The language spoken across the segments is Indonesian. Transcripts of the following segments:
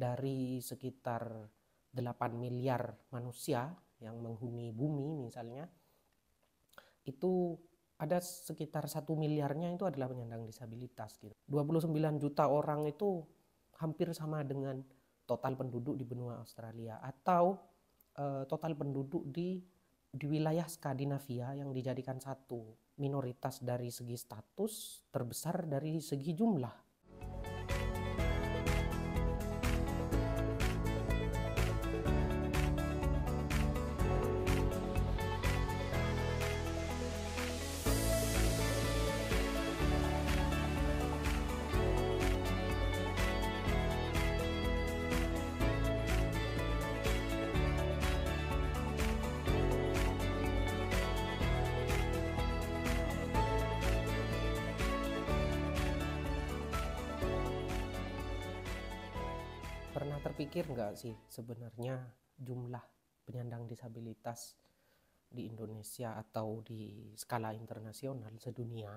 dari sekitar 8 miliar manusia yang menghuni bumi misalnya itu ada sekitar satu miliarnya itu adalah penyandang disabilitas gitu. 29 juta orang itu hampir sama dengan total penduduk di benua Australia atau e, total penduduk di di wilayah Skandinavia yang dijadikan satu minoritas dari segi status terbesar dari segi jumlah pikir nggak sih sebenarnya jumlah penyandang disabilitas di Indonesia atau di skala internasional sedunia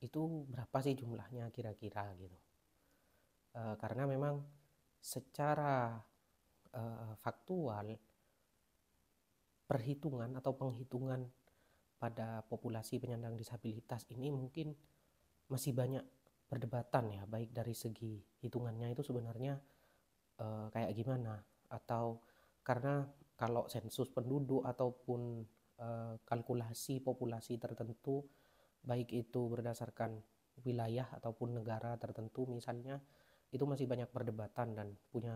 itu berapa sih jumlahnya kira-kira gitu e, karena memang secara e, faktual perhitungan atau penghitungan pada populasi penyandang disabilitas ini mungkin masih banyak perdebatan ya baik dari segi hitungannya itu sebenarnya uh, kayak gimana atau karena kalau sensus penduduk ataupun uh, kalkulasi populasi tertentu baik itu berdasarkan wilayah ataupun negara tertentu misalnya itu masih banyak perdebatan dan punya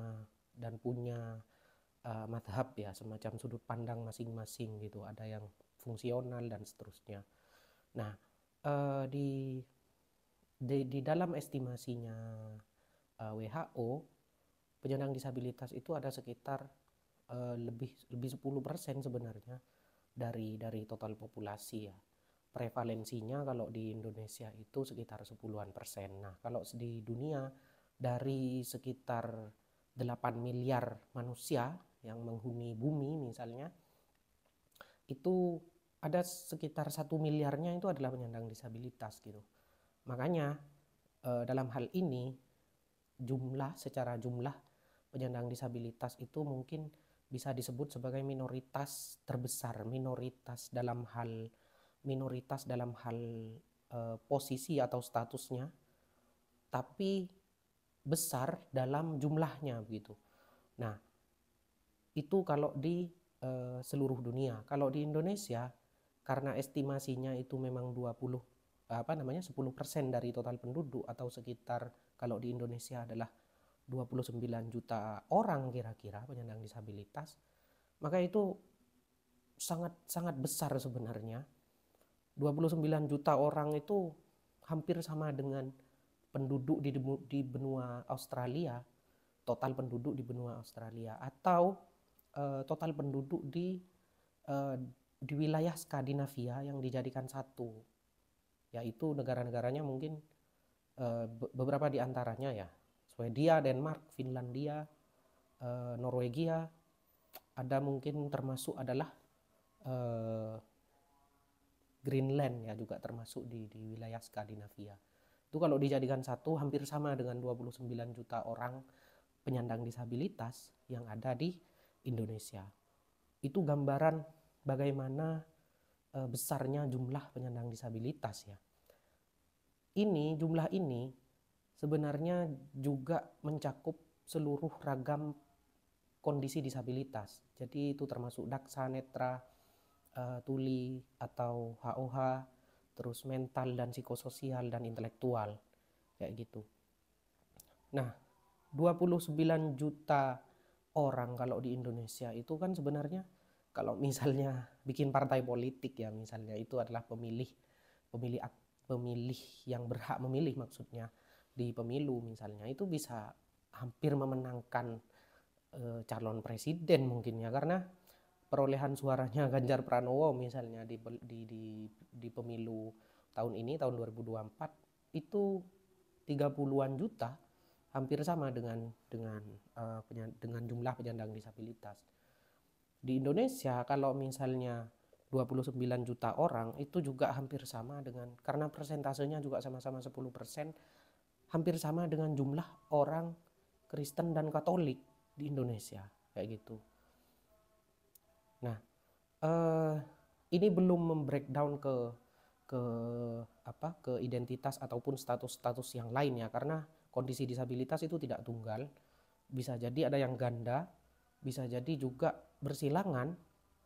dan punya uh, madhab ya semacam sudut pandang masing-masing gitu ada yang fungsional dan seterusnya nah uh, di, di di dalam estimasinya uh, WHO penyandang disabilitas itu ada sekitar uh, lebih lebih 10% sebenarnya dari dari total populasi ya. Prevalensinya kalau di Indonesia itu sekitar 10-an persen. Nah, kalau di dunia dari sekitar 8 miliar manusia yang menghuni bumi misalnya itu ada sekitar satu miliarnya itu adalah penyandang disabilitas gitu. Makanya eh, dalam hal ini jumlah secara jumlah penyandang disabilitas itu mungkin bisa disebut sebagai minoritas terbesar, minoritas dalam hal minoritas dalam hal e, posisi atau statusnya, tapi besar dalam jumlahnya begitu. Nah, itu kalau di e, seluruh dunia. Kalau di Indonesia karena estimasinya itu memang 20 apa namanya 10% dari total penduduk atau sekitar kalau di Indonesia adalah 29 juta orang kira-kira penyandang disabilitas, maka itu sangat sangat besar sebenarnya. 29 juta orang itu hampir sama dengan penduduk di, di benua Australia, total penduduk di benua Australia atau uh, total penduduk di uh, di wilayah Skandinavia yang dijadikan satu, yaitu negara-negaranya mungkin uh, beberapa di antaranya ya Swedia, Denmark, Finlandia, eh, Norwegia, ada mungkin termasuk adalah eh, Greenland ya juga termasuk di, di wilayah Skandinavia. Itu kalau dijadikan satu hampir sama dengan 29 juta orang penyandang disabilitas yang ada di Indonesia. Itu gambaran bagaimana e, besarnya jumlah penyandang disabilitas ya. Ini jumlah ini sebenarnya juga mencakup seluruh ragam kondisi disabilitas. Jadi itu termasuk daksa, netra, eh, tuli atau HOH, terus mental dan psikososial dan intelektual kayak gitu. Nah, 29 juta orang kalau di Indonesia itu kan sebenarnya kalau misalnya bikin partai politik ya misalnya itu adalah pemilih pemilih pemilih yang berhak memilih maksudnya di pemilu misalnya itu bisa hampir memenangkan e, calon presiden mungkin ya karena perolehan suaranya Ganjar Pranowo misalnya di di di, di pemilu tahun ini tahun 2024 itu 30-an juta hampir sama dengan dengan uh, dengan jumlah penyandang disabilitas. Di Indonesia kalau misalnya 29 juta orang itu juga hampir sama dengan karena persentasenya juga sama-sama 10 persen hampir sama dengan jumlah orang Kristen dan Katolik di Indonesia kayak gitu. Nah, eh, ini belum membreakdown ke ke apa ke identitas ataupun status-status yang lain ya karena kondisi disabilitas itu tidak tunggal. Bisa jadi ada yang ganda, bisa jadi juga bersilangan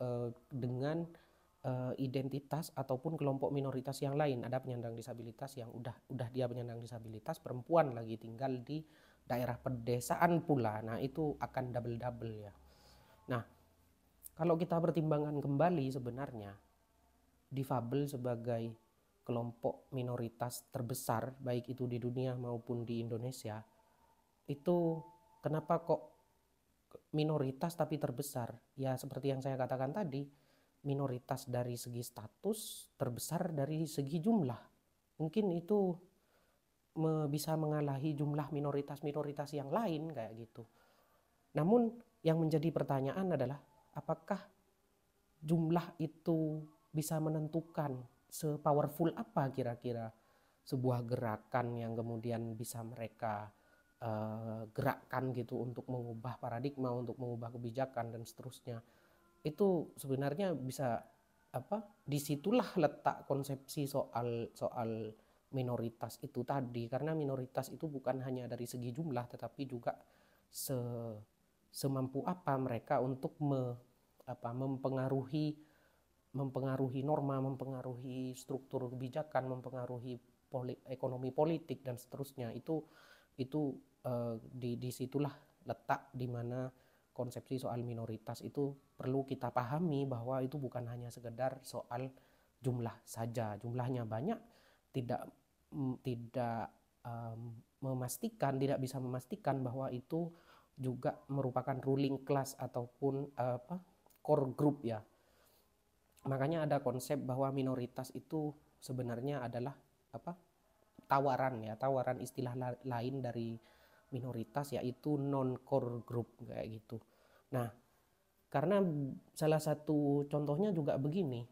eh, dengan Eh, identitas ataupun kelompok minoritas yang lain. Ada penyandang disabilitas yang udah udah dia penyandang disabilitas, perempuan lagi tinggal di daerah pedesaan pula. Nah, itu akan double-double ya. Nah, kalau kita pertimbangkan kembali sebenarnya difabel sebagai kelompok minoritas terbesar baik itu di dunia maupun di Indonesia itu kenapa kok minoritas tapi terbesar ya seperti yang saya katakan tadi minoritas dari segi status, terbesar dari segi jumlah. Mungkin itu me bisa mengalahi jumlah minoritas-minoritas yang lain kayak gitu. Namun yang menjadi pertanyaan adalah apakah jumlah itu bisa menentukan sepowerful apa kira-kira sebuah gerakan yang kemudian bisa mereka uh, gerakkan gitu untuk mengubah paradigma, untuk mengubah kebijakan dan seterusnya itu sebenarnya bisa apa disitulah letak konsepsi soal soal minoritas itu tadi karena minoritas itu bukan hanya dari segi jumlah tetapi juga se semampu apa mereka untuk me, apa mempengaruhi mempengaruhi norma mempengaruhi struktur kebijakan mempengaruhi poli, ekonomi politik dan seterusnya itu itu uh, di disitulah letak di mana konsepsi soal minoritas itu perlu kita pahami bahwa itu bukan hanya sekedar soal jumlah saja jumlahnya banyak tidak mm, tidak um, memastikan tidak bisa memastikan bahwa itu juga merupakan ruling class ataupun uh, apa core group ya makanya ada konsep bahwa minoritas itu sebenarnya adalah apa tawaran ya tawaran istilah la lain dari minoritas yaitu non core group kayak gitu. Nah, karena salah satu contohnya juga begini.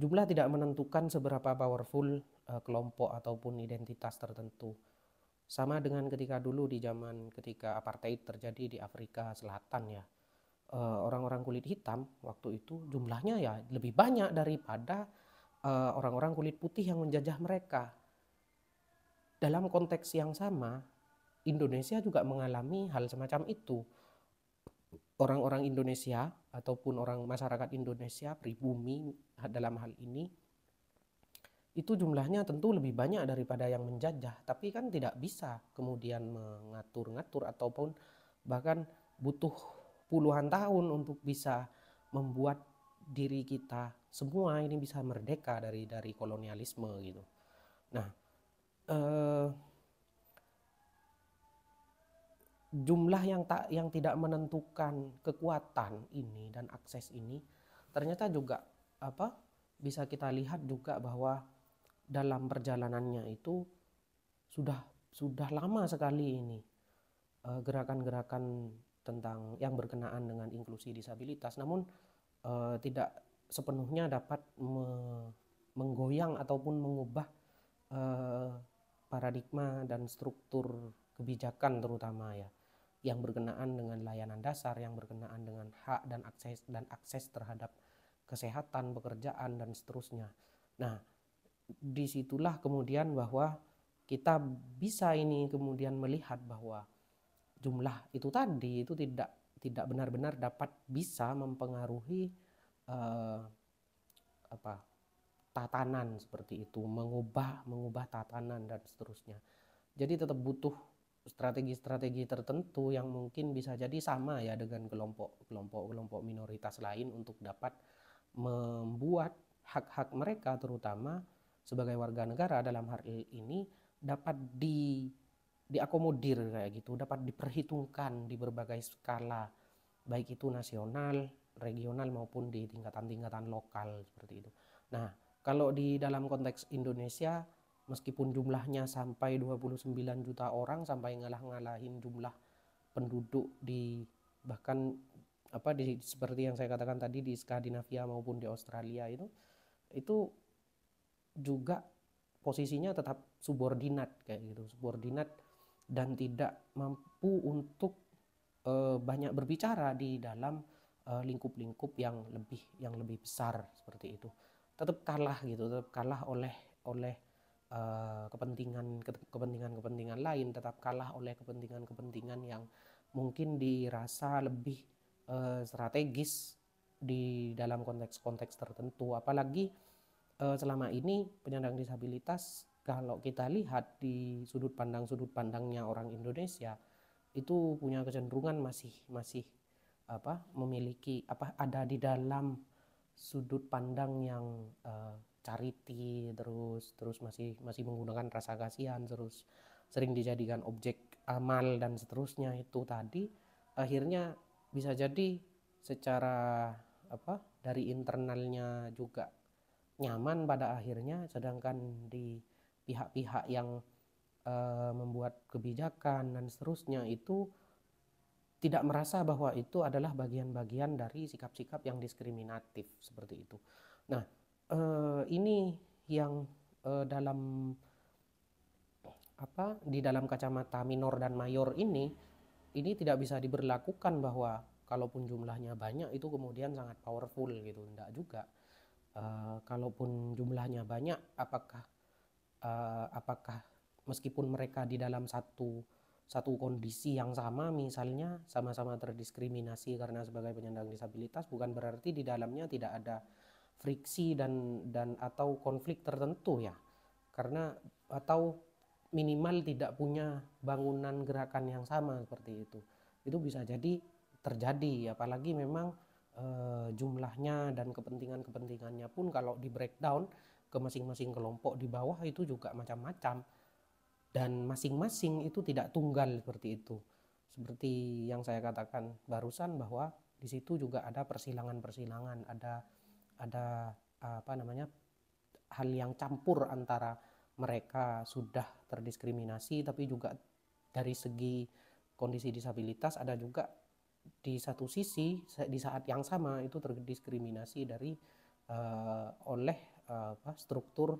Jumlah tidak menentukan seberapa powerful uh, kelompok ataupun identitas tertentu. Sama dengan ketika dulu di zaman ketika apartheid terjadi di Afrika Selatan ya. Eh, orang-orang uh, kulit hitam waktu itu jumlahnya ya lebih banyak daripada eh, orang-orang uh, orang kulit putih yang menjajah mereka. Dalam konteks yang sama, Indonesia juga mengalami hal semacam itu. Orang-orang Indonesia ataupun orang masyarakat Indonesia pribumi dalam hal ini itu jumlahnya tentu lebih banyak daripada yang menjajah, tapi kan tidak bisa kemudian mengatur-ngatur ataupun bahkan butuh puluhan tahun untuk bisa membuat diri kita semua ini bisa merdeka dari dari kolonialisme gitu. Nah, eh, jumlah yang tak yang tidak menentukan kekuatan ini dan akses ini ternyata juga apa bisa kita lihat juga bahwa dalam perjalanannya itu sudah sudah lama sekali ini eh, gerakan-gerakan tentang yang berkenaan dengan inklusi disabilitas namun eh, tidak sepenuhnya dapat me, menggoyang ataupun mengubah eh, paradigma dan struktur kebijakan terutama ya yang berkenaan dengan layanan dasar, yang berkenaan dengan hak dan akses dan akses terhadap kesehatan, pekerjaan dan seterusnya. Nah, disitulah kemudian bahwa kita bisa ini kemudian melihat bahwa jumlah itu tadi itu tidak tidak benar-benar dapat bisa mempengaruhi eh, apa tatanan seperti itu, mengubah mengubah tatanan dan seterusnya. Jadi tetap butuh strategi-strategi tertentu yang mungkin bisa jadi sama ya dengan kelompok-kelompok-kelompok minoritas lain untuk dapat membuat hak-hak mereka terutama sebagai warga negara dalam hal ini dapat di diakomodir kayak gitu, dapat diperhitungkan di berbagai skala baik itu nasional, regional maupun di tingkatan-tingkatan lokal seperti itu. Nah, kalau di dalam konteks Indonesia meskipun jumlahnya sampai 29 juta orang sampai ngalah-ngalahin jumlah penduduk di bahkan apa di seperti yang saya katakan tadi di Skandinavia maupun di Australia itu itu juga posisinya tetap subordinat kayak gitu subordinat dan tidak mampu untuk e, banyak berbicara di dalam eh, lingkup-lingkup e, yang lebih yang lebih besar seperti itu tetap kalah gitu tetap kalah oleh oleh Eh, kepentingan kepentingan kepentingan lain tetap kalah oleh kepentingan kepentingan yang mungkin dirasa lebih uh, strategis di dalam konteks-konteks tertentu apalagi uh, selama ini penyandang disabilitas kalau kita lihat di sudut pandang sudut pandangnya orang Indonesia itu punya kecenderungan masih masih apa memiliki apa ada di dalam sudut pandang yang uh, charity terus terus masih masih menggunakan rasa kasihan terus sering dijadikan objek amal dan seterusnya itu tadi akhirnya bisa jadi secara apa dari internalnya juga nyaman pada akhirnya sedangkan di pihak-pihak yang e, membuat kebijakan dan seterusnya itu tidak merasa bahwa itu adalah bagian-bagian dari sikap-sikap yang diskriminatif seperti itu. Nah, uh, ini yang uh, dalam apa di dalam kacamata minor dan mayor ini ini tidak bisa diberlakukan bahwa kalaupun jumlahnya banyak itu kemudian sangat powerful gitu tidak juga uh, kalaupun jumlahnya banyak apakah uh, apakah meskipun mereka di dalam satu satu kondisi yang sama misalnya sama-sama terdiskriminasi karena sebagai penyandang disabilitas bukan berarti di dalamnya tidak ada friksi dan dan atau konflik tertentu ya karena atau minimal tidak punya bangunan gerakan yang sama seperti itu itu bisa jadi terjadi apalagi memang e, jumlahnya dan kepentingan-kepentingannya pun kalau di breakdown ke masing-masing kelompok di bawah itu juga macam-macam dan masing-masing itu tidak tunggal seperti itu seperti yang saya katakan barusan bahwa di situ juga ada persilangan-persilangan ada ada apa namanya hal yang campur antara mereka sudah terdiskriminasi tapi juga dari segi kondisi disabilitas ada juga di satu sisi di saat yang sama itu terdiskriminasi dari uh, oleh uh, apa, struktur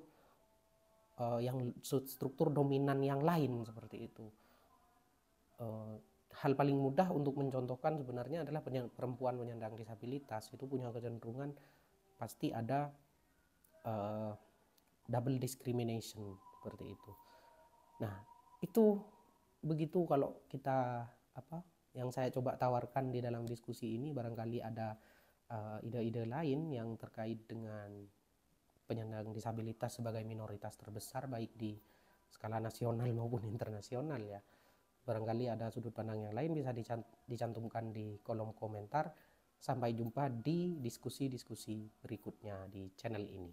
uh, yang struktur dominan yang lain seperti itu uh, hal paling mudah untuk mencontohkan sebenarnya adalah perempuan penyandang disabilitas itu punya kecenderungan pasti ada uh, double discrimination seperti itu. Nah, itu begitu kalau kita apa yang saya coba tawarkan di dalam diskusi ini barangkali ada eh, ide-ide uh, lain yang terkait dengan penyandang disabilitas sebagai minoritas terbesar baik di skala nasional maupun internasional ya. Barangkali ada sudut pandang yang lain bisa dicantumkan di kolom komentar. Sampai jumpa di diskusi-diskusi berikutnya di channel ini.